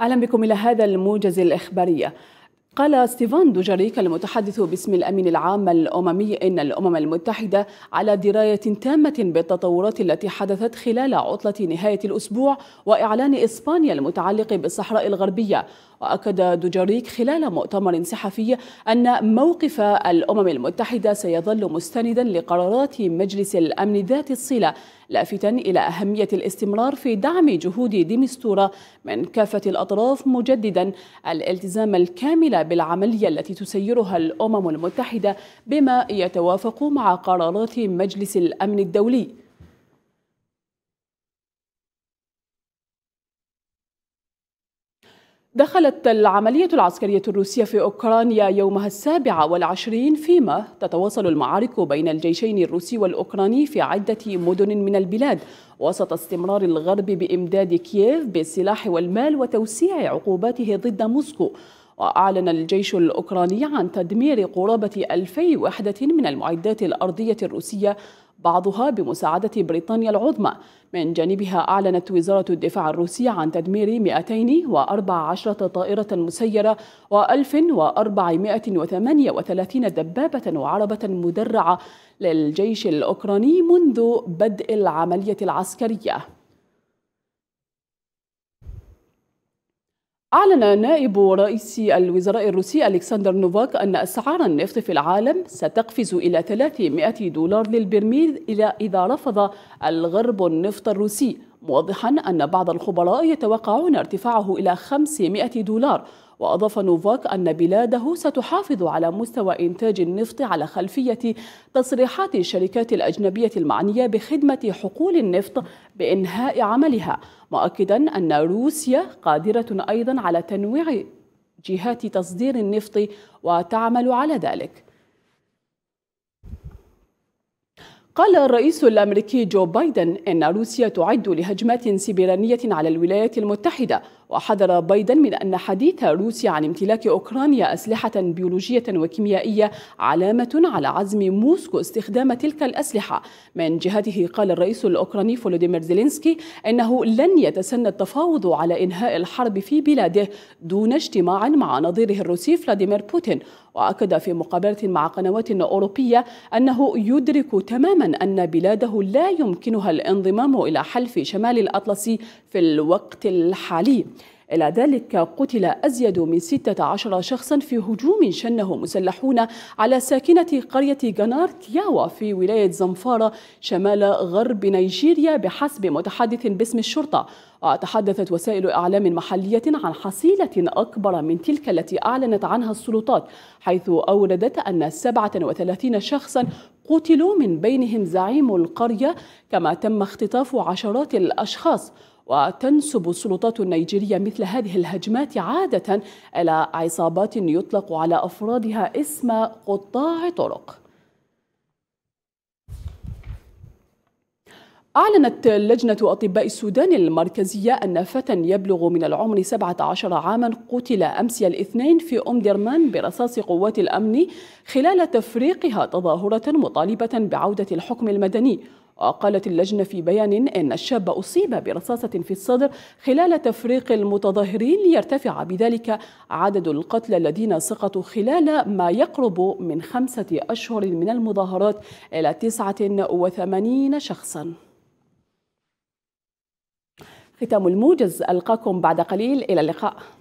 أهلا بكم إلى هذا الموجز الاخباري قال ستيفان دوجريك المتحدث باسم الأمين العام الأممي إن الأمم المتحدة على دراية تامة بالتطورات التي حدثت خلال عطلة نهاية الأسبوع وإعلان إسبانيا المتعلق بالصحراء الغربية وأكد دوجاريك خلال مؤتمر صحفي أن موقف الأمم المتحدة سيظل مستندا لقرارات مجلس الأمن ذات الصلة لافتا إلى أهمية الاستمرار في دعم جهود ديمستورا من كافة الأطراف مجددا الالتزام الكامل بالعملية التي تسيرها الأمم المتحدة بما يتوافق مع قرارات مجلس الأمن الدولي دخلت العملية العسكرية الروسية في أوكرانيا يومها السابع والعشرين فيما تتواصل المعارك بين الجيشين الروسي والأوكراني في عدة مدن من البلاد وسط استمرار الغرب بإمداد كييف بالسلاح والمال وتوسيع عقوباته ضد موسكو وأعلن الجيش الأوكراني عن تدمير قرابة 2000 وحدة من المعدات الأرضية الروسية بعضها بمساعدة بريطانيا العظمى من جانبها أعلنت وزارة الدفاع الروسية عن تدمير 214 طائرة مسيرة و1438 دبابة وعربة مدرعة للجيش الأوكراني منذ بدء العملية العسكرية أعلن نائب رئيس الوزراء الروسي ألكسندر نوفاك أن أسعار النفط في العالم ستقفز إلى 300 دولار للبرميل إذا رفض الغرب النفط الروسي موضحا أن بعض الخبراء يتوقعون ارتفاعه إلى 500 دولار وأضاف نوفاك أن بلاده ستحافظ على مستوى إنتاج النفط على خلفية تصريحات الشركات الأجنبية المعنية بخدمة حقول النفط بإنهاء عملها مؤكدا أن روسيا قادرة أيضا على تنويع جهات تصدير النفط وتعمل على ذلك قال الرئيس الامريكي جو بايدن ان روسيا تعد لهجمات سيبرانية على الولايات المتحده وحذر بايدن من أن حديث روسيا عن امتلاك أوكرانيا أسلحة بيولوجية وكيميائية علامة على عزم موسكو استخدام تلك الأسلحة من جهته قال الرئيس الأوكراني فولوديمير زيلينسكي أنه لن يتسنى التفاوض على إنهاء الحرب في بلاده دون اجتماع مع نظيره الروسي فلاديمير بوتين وأكد في مقابلة مع قنوات أوروبية أنه يدرك تماما أن بلاده لا يمكنها الانضمام إلى حلف شمال الأطلسي في الوقت الحالي إلى ذلك قتل أزيد من 16 شخصا في هجوم شنه مسلحون على ساكنة قرية جنار تياوا في ولاية زنفارة شمال غرب نيجيريا بحسب متحدث باسم الشرطة وتحدثت وسائل إعلام محلية عن حصيلة أكبر من تلك التي أعلنت عنها السلطات حيث أوردت أن 37 شخصا قتلوا من بينهم زعيم القرية كما تم اختطاف عشرات الأشخاص وتنسب السلطات النيجيرية مثل هذه الهجمات عادة إلى عصابات يطلق على أفرادها اسم قطاع طرق أعلنت لجنة أطباء السودان المركزية أن فتى يبلغ من العمر 17 عاما قتل أمس الاثنين في أم درمان برصاص قوات الأمن خلال تفريقها تظاهرة مطالبة بعودة الحكم المدني وقالت اللجنة في بيان إن الشاب أصيب برصاصة في الصدر خلال تفريق المتظاهرين ليرتفع بذلك عدد القتلى الذين سقطوا خلال ما يقرب من خمسة أشهر من المظاهرات إلى 89 شخصاً ختام الموجز ألقاكم بعد قليل إلى اللقاء